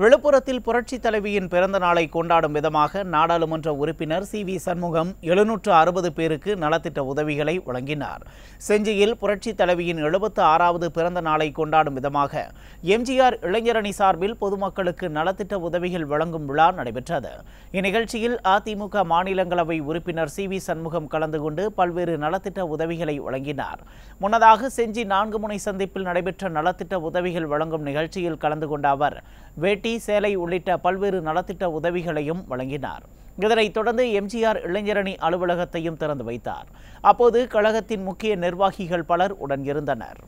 விழுப்புரத்தில் புரட்சி தலைவியின் பிறந்த நாளை கொண்டாடும் விதமாக நாடாளுமன்ற உறுப்பினர் சி வி சண்முகம் எழுநூற்று அறுபது பேருக்கு நலத்திட்ட உதவிகளை வழங்கினார் செஞ்சியில் புரட்சித் தலைவியின் எழுபத்து ஆறாவது பிறந்த நாளை கொண்டாடும் விதமாக எம்ஜிஆர் இளைஞரணி சார்பில் பொதுமக்களுக்கு நலத்திட்ட உதவிகள் வழங்கும் விழா நடைபெற்றது இந்நிகழ்ச்சியில் அதிமுக மாநிலங்களவை உறுப்பினர் சி வி சண்முகம் கலந்து கொண்டு பல்வேறு நலத்திட்ட உதவிகளை வழங்கினார் முன்னதாக செஞ்சி நான்கு முனை சந்திப்பில் நடைபெற்ற நலத்திட்ட உதவிகள் வழங்கும் நிகழ்ச்சியில் கலந்து கொண்ட அவர் வேட்டி பட்டி சேலை உள்ளிட்ட பல்வேறு நலத்திட்ட உதவிகளையும் வழங்கினார் இதனைத் தொடர்ந்து எம்ஜிஆர் இளைஞரணி அலுவலகத்தையும் திறந்து வைத்தார் அப்போது கழகத்தின் முக்கிய நிர்வாகிகள் பலர் உடன் இருந்தனர்